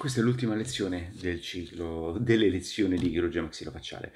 Questa è l'ultima lezione del ciclo delle lezioni di chirurgia maxillofacciale.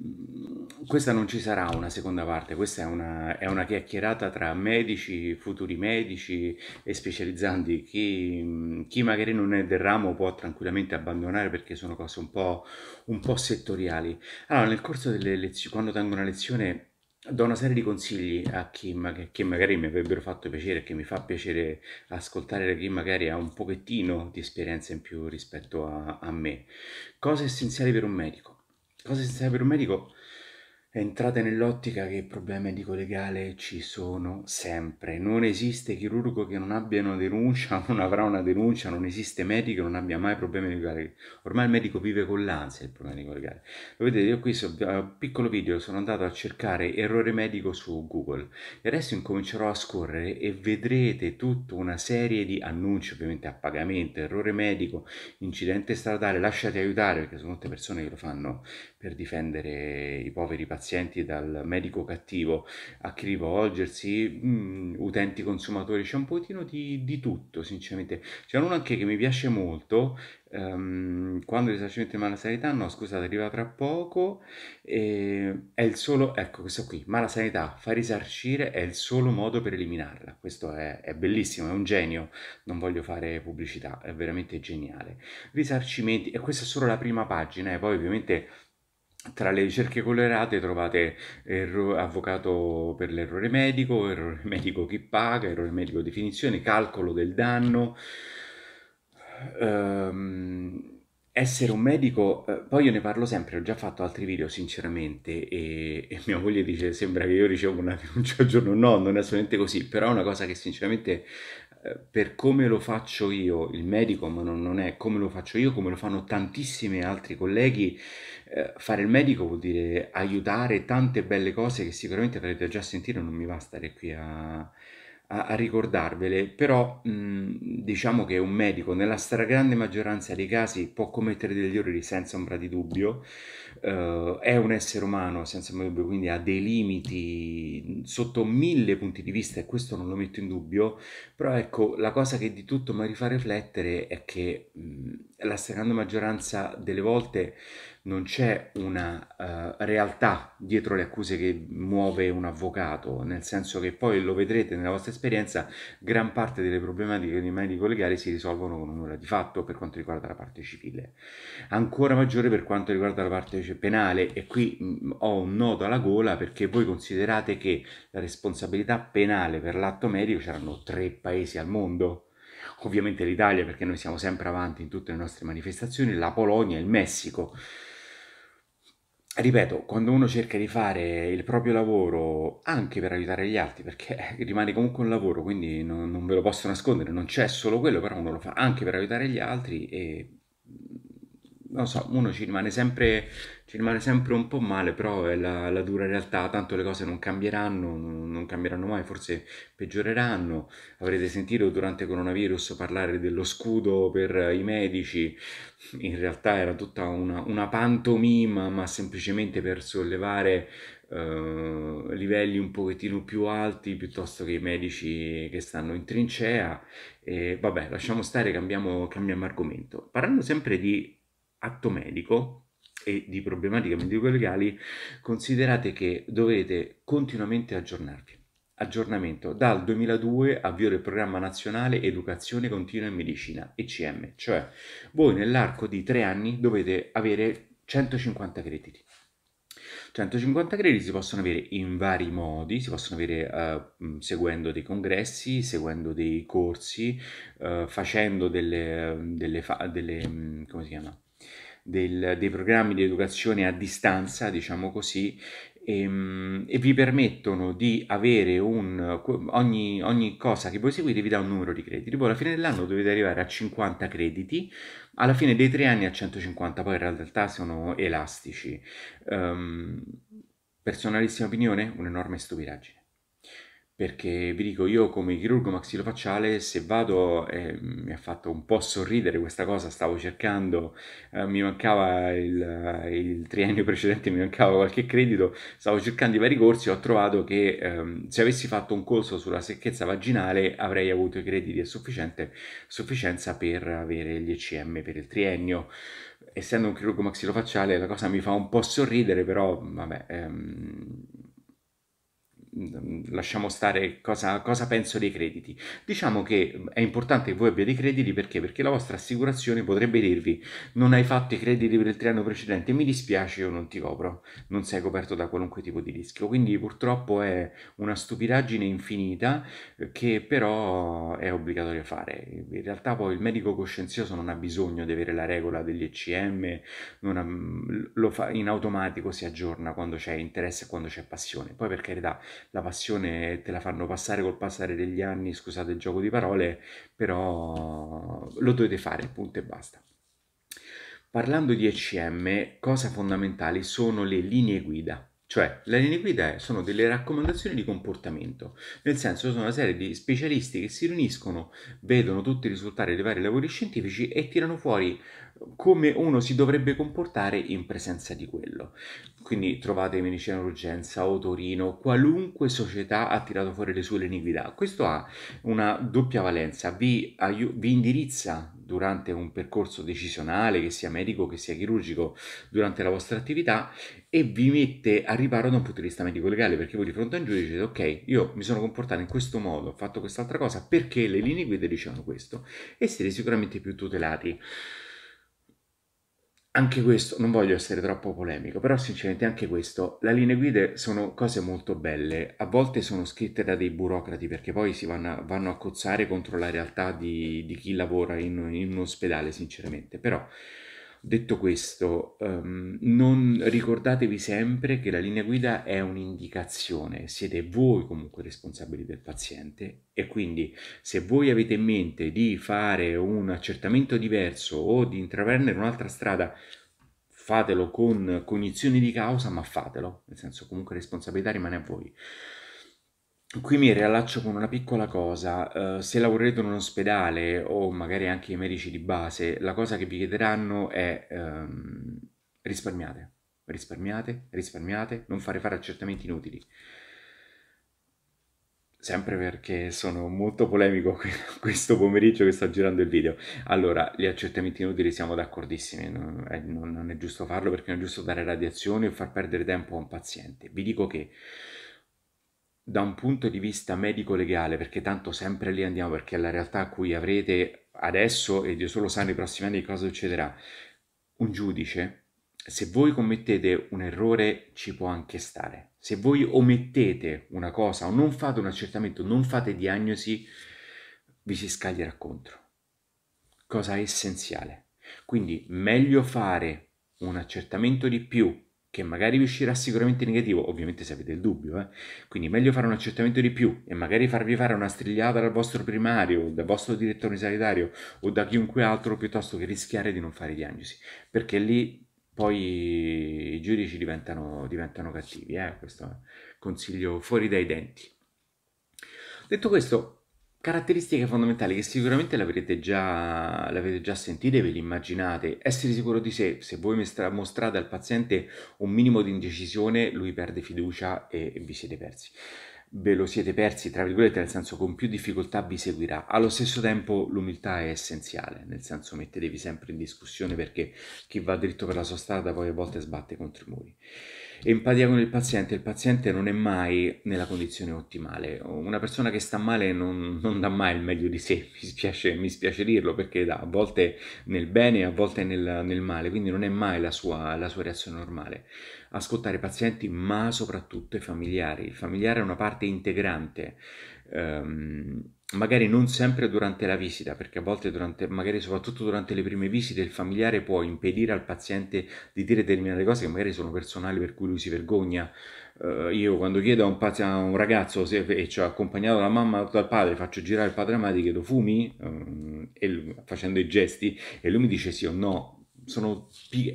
Mm, questa non ci sarà una seconda parte, questa è una, è una chiacchierata tra medici, futuri medici e specializzanti. Chi, mm, chi, magari non è del ramo può tranquillamente abbandonare perché sono cose un po', un po settoriali. Allora, nel corso delle lezioni, quando tengo una lezione do una serie di consigli a chi, ma- che magari mi avrebbero fatto piacere, che mi fa piacere ascoltare da chi magari ha un pochettino di esperienza in più rispetto a, a me. Cose essenziali per un medico. Cose essenziali per un medico entrate nell'ottica che problemi medico legale ci sono sempre. Non esiste chirurgo che non abbia una denuncia, non avrà una denuncia, non esiste medico che non abbia mai problemi legali. Ormai il medico vive con l'ansia il problema legale. Lo vedete, io qui so, eh, piccolo video sono andato a cercare errore medico su Google e adesso incomincerò a scorrere e vedrete tutta una serie di annunci, ovviamente a pagamento, errore medico, incidente stradale, lasciate aiutare perché sono molte persone che lo fanno per difendere i poveri pazienti pazienti dal medico cattivo a chi rivolgersi, mh, mm, utenti consumatori, c'è un pochino di, di tutto sinceramente. C'è uno anche che mi piace molto, um, quando risarcimento di mala sanità, no scusate arriva tra poco, è il solo, ecco questo qui, mala sanità, fa risarcire è il solo modo per eliminarla, questo è, è bellissimo, è un genio, non voglio fare pubblicità, è veramente geniale. Risarcimenti, e questa è solo la prima pagina, e eh, poi ovviamente tra le ricerche colorate trovate erro- avvocato per l'errore medico, errore medico chi paga, errore medico definizione, calcolo del danno. Um, essere un medico, eh, poi io ne parlo sempre, ho già fatto altri video sinceramente e, e mia moglie dice sembra che io ricevo una denuncia al giorno, no, non è assolutamente così, però è una cosa che sinceramente eh, per come lo faccio io, il medico, ma non, non, è come lo faccio io, come lo fanno tantissimi altri colleghi, eh, fare il medico vuol dire aiutare tante belle cose che sicuramente avrete già sentito, non mi va stare qui a, a, a ricordarvele, però mh, diciamo che un medico nella stragrande maggioranza dei casi può commettere degli errori senza ombra di dubbio, Uh, è un essere umano senza dubbio, quindi ha dei limiti sotto mille punti di vista e questo non lo metto in dubbio, però ecco la cosa che di tutto mi fa riflettere è che mh, la stragrande maggioranza delle volte non c'è una uh, realtà dietro le accuse che muove un avvocato, nel senso che poi lo vedrete nella vostra esperienza, gran parte delle problematiche dei medico legale si risolvono con un'ora di fatto per quanto riguarda la parte civile, ancora maggiore per quanto riguarda la parte civile penale e qui mh, mm, ho un nodo alla gola perché voi considerate che la responsabilità penale per l'atto medico c'erano tre paesi al mondo, ovviamente l'Italia perché noi siamo sempre avanti in tutte le nostre manifestazioni, la Polonia e il Messico. Ripeto, quando uno cerca di fare il proprio lavoro anche per aiutare gli altri, perché rimane comunque un lavoro, quindi non, non ve lo posso nascondere, non c'è solo quello, però uno lo fa anche per aiutare gli altri e non so, uno ci rimane sempre, ci rimane sempre un po' male, però è la, la dura realtà, tanto le cose non cambieranno, non cambieranno mai, forse peggioreranno. Avrete sentito durante il coronavirus parlare dello scudo per i medici, in realtà era tutta una, una pantomima, ma semplicemente per sollevare Uh, livelli un pochettino più alti piuttosto che i medici che stanno in trincea e vabbè lasciamo stare cambiamo, cambiamo argomento parlando sempre di atto medico e di problematiche medico-legali, considerate che dovete continuamente aggiornarvi. Aggiornamento. Dal 2002 avvio del programma nazionale Educazione Continua in Medicina, ECM, cioè voi nell'arco di tre anni dovete avere 150 crediti. 150 crediti si possono avere in vari modi, si possono avere uh, seguendo dei congressi, seguendo dei corsi, uh, facendo delle, delle, fa- delle, come si chiama? del, dei programmi di educazione a distanza, diciamo così, e, ehm, e, vi permettono di avere un ogni, ogni, cosa che voi seguite vi dà un numero di crediti. Poi alla fine dell'anno dovete arrivare a 50 crediti, alla fine dei tre anni a 150, poi in realtà sono elastici. Um, personalissima opinione, un'enorme stupidaggine perché vi dico io come chirurgo maxillofacciale se vado eh, mi ha fatto un po' sorridere questa cosa stavo cercando eh, mi mancava il, il, triennio precedente mi mancava qualche credito stavo cercando i vari corsi ho trovato che ehm, se avessi fatto un corso sulla secchezza vaginale avrei avuto i crediti a sufficienza per avere gli ECM per il triennio essendo un chirurgo maxillofacciale la cosa mi fa un po' sorridere però vabbè ehm, lasciamo stare cosa, cosa, penso dei crediti. Diciamo che è importante che voi abbiate i crediti perché? perché? la vostra assicurazione potrebbe dirvi non hai fatto i crediti per il triennio precedente, mi dispiace io non ti copro, non sei coperto da qualunque tipo di rischio. Quindi purtroppo è una stupidaggine infinita eh, che però è obbligatorio fare. In realtà poi il medico coscienzioso non ha bisogno di avere la regola degli ECM, ha, lo fa in automatico, si aggiorna quando c'è interesse e quando c'è passione. Poi per carità la passione te la fanno passare col passare degli anni, scusate il gioco di parole, però lo dovete fare, punto e basta. Parlando di ECM, cosa fondamentale sono le linee guida. Cioè, le linee guida sono delle raccomandazioni di comportamento, nel senso sono una serie di specialisti che si riuniscono, vedono tutti i risultati dei vari lavori scientifici e tirano fuori come uno si dovrebbe comportare in presenza di quello. Quindi trovate Medicina Urgenza o Torino, qualunque società ha tirato fuori le sue linee guida. Questo ha una doppia valenza, vi, aiu- vi indirizza durante un percorso decisionale, che sia medico, che sia chirurgico, durante la vostra attività e vi mette a riparo da un punto di vista medico-legale, perché voi di fronte a un giudice dite ok, io mi sono comportato in questo modo, ho fatto quest'altra cosa, perché le linee guida dicevano questo e siete sicuramente più tutelati anche questo, non voglio essere troppo polemico, però sinceramente anche questo, le linee guida sono cose molto belle, a volte sono scritte da dei burocrati perché poi si vanno a, vanno a cozzare contro la realtà di, di chi lavora in, in un ospedale, sinceramente, però Detto questo, ehm, non ricordatevi sempre che la linea guida è un'indicazione, siete voi comunque responsabili del paziente e quindi se voi avete in mente di fare un accertamento diverso o di intraprendere un'altra strada, fatelo con cognizione di causa, ma fatelo, nel senso comunque responsabilità rimane a voi. Qui mi riallaccio con una piccola cosa, eh, se lavorerete in un ospedale o magari anche i medici di base, la cosa che vi chiederanno è ehm, risparmiate, risparmiate, risparmiate, non fare fare accertamenti inutili. Sempre perché sono molto polemico questo pomeriggio che sto girando il video. Allora, gli accertamenti inutili siamo d'accordissimi, non è, non è giusto farlo perché non è giusto dare radiazioni o far perdere tempo a un paziente. Vi dico che da un punto di vista medico-legale, perché tanto sempre lì andiamo, perché è la realtà a cui avrete adesso, e Dio solo sa nei prossimi anni cosa succederà, un giudice, se voi commettete un errore ci può anche stare. Se voi omettete una cosa o non fate un accertamento, non fate diagnosi, vi si scaglierà contro. Cosa essenziale. Quindi meglio fare un accertamento di più che magari vi uscirà sicuramente negativo, ovviamente se avete il dubbio, eh? quindi meglio fare un accertamento di più e magari farvi fare una strigliata dal vostro primario, dal vostro direttore sanitario o da chiunque altro piuttosto che rischiare di non fare diagnosi, perché lì poi i giudici diventano, diventano cattivi, eh? questo consiglio fuori dai denti. Detto questo, Caratteristiche fondamentali che sicuramente l'avete già, l'avete già sentite, ve le immaginate. Essere sicuro di sé, se voi mostrate al paziente un minimo di indecisione, lui perde fiducia e vi siete persi ve lo siete persi, tra virgolette, nel senso con più difficoltà vi seguirà. Allo stesso tempo l'umiltà è essenziale, nel senso mettetevi sempre in discussione perché chi va dritto per la sua strada poi a volte sbatte contro i muri. Empatia con il paziente, il paziente non è mai nella condizione ottimale, una persona che sta male non, non dà mai il meglio di sé, mi spiace, mi spiace dirlo perché da, a volte nel bene, a volte nel, nel male, quindi non è mai la sua, la sua reazione normale ascoltare i pazienti ma soprattutto i familiari. Il familiare è una parte integrante, ehm, magari non sempre durante la visita, perché a volte durante, magari soprattutto durante le prime visite il familiare può impedire al paziente di dire determinate cose che magari sono personali per cui lui si vergogna. Eh, io quando chiedo a un, pazio, a un ragazzo se e cioè, accompagnato dalla mamma o dal padre, faccio girare il padre e la madre, chiedo fumi, ehm, e, facendo i gesti, e lui mi dice sì o no, sono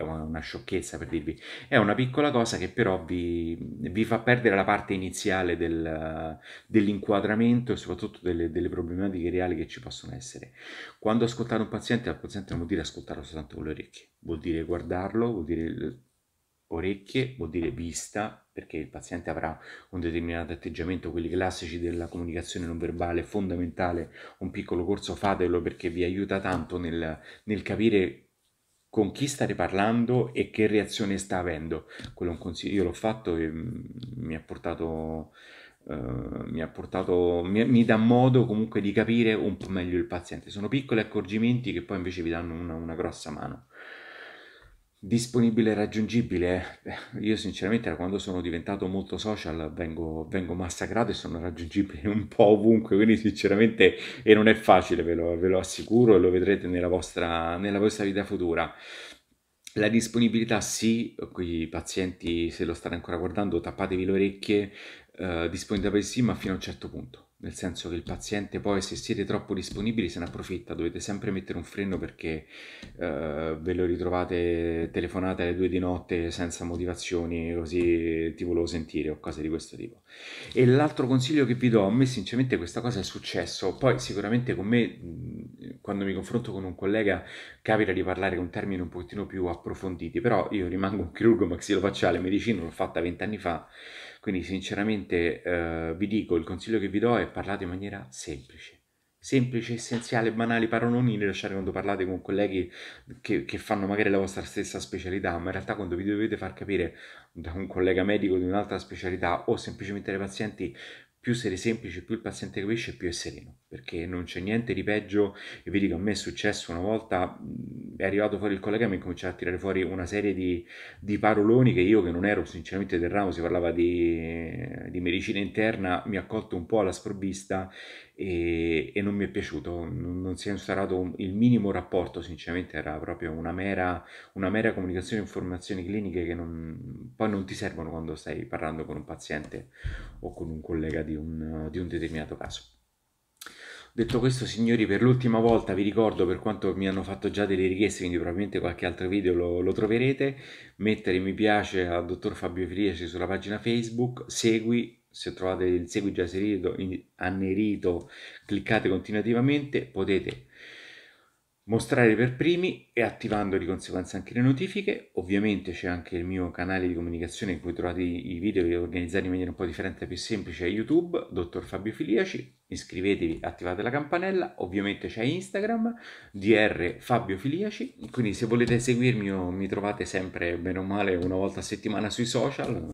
una sciocchezza per dirvi, è una piccola cosa che però vi, vi fa perdere la parte iniziale del, dell'inquadramento e soprattutto delle, delle, problematiche reali che ci possono essere. Quando ascoltare un paziente, al paziente non vuol dire ascoltarlo soltanto con le orecchie, vuol dire guardarlo, vuol dire orecchie, vuol dire vista, perché il paziente avrà un determinato atteggiamento, quelli classici della comunicazione non verbale, fondamentale, un piccolo corso fatelo perché vi aiuta tanto nel, nel capire con chi state parlando e che reazione sta avendo. Quello è un consiglio, io l'ho fatto e mm, mi ha portato, uh, mi, ha portato mi, mi, dà modo comunque di capire un po' meglio il paziente. Sono piccoli accorgimenti che poi invece vi danno una, una grossa mano disponibile e raggiungibile. Eh. Io sinceramente da quando sono diventato molto social vengo, vengo, massacrato e sono raggiungibile un po' ovunque, quindi sinceramente e non è facile, ve lo, ve lo assicuro e lo vedrete nella vostra, nella vostra vita futura. La disponibilità sì, qui pazienti se lo state ancora guardando tappatevi le orecchie, eh, disponibilità sì ma fino a un certo punto nel senso che il paziente poi se siete troppo disponibili se ne approfitta, dovete sempre mettere un freno perché eh, ve lo ritrovate telefonate alle due di notte senza motivazioni così ti volevo sentire o cose di questo tipo. E l'altro consiglio che vi do, a me sinceramente questa cosa è successo, poi sicuramente con me quando mi confronto con un collega capita di parlare con termini un pochettino più approfonditi, però io rimango un chirurgo maxillofacciale, medicina l'ho fatta vent'anni fa quindi sinceramente eh, vi dico, il consiglio che vi do è parlate in maniera semplice. Semplice, essenziale, banali, paroloni, lasciare quando parlate con colleghi che, che fanno magari la vostra stessa specialità, ma in realtà quando vi dovete far capire da un collega medico di un'altra specialità o semplicemente dai pazienti più essere semplice, più il paziente capisce, più è sereno, perché non c'è niente di peggio. Io vi dico, a me è successo una volta, è arrivato fuori il collega e mi ha cominciato a tirare fuori una serie di, di, paroloni che io, che non ero sinceramente del ramo, si parlava di, di medicina interna, mi ha colto un po' alla sprovvista e, e, non mi è piaciuto, non, non si è instaurato il minimo rapporto, sinceramente era proprio una mera, una mera comunicazione e informazioni cliniche che non, poi non ti servono quando stai parlando con un paziente o con un collega di un, di un determinato caso. Detto questo, signori, per l'ultima volta vi ricordo, per quanto mi hanno fatto già delle richieste, quindi probabilmente qualche altro video lo, lo troverete, mettere mi piace al dottor Fabio Friesi sulla pagina Facebook, segui, se trovate il segui già inserito, annerito, cliccate continuativamente, potete mostrare per primi e attivando di conseguenza anche le notifiche. Ovviamente c'è anche il mio canale di comunicazione in cui trovate i video organizzati in maniera un po' differente e più semplice a YouTube, dottor Fabio Filiaci. Iscrivetevi, attivate la campanella. Ovviamente c'è Instagram, dr Fabio Filiaci. Quindi se volete seguirmi mi trovate sempre, bene o male, una volta a settimana sui social.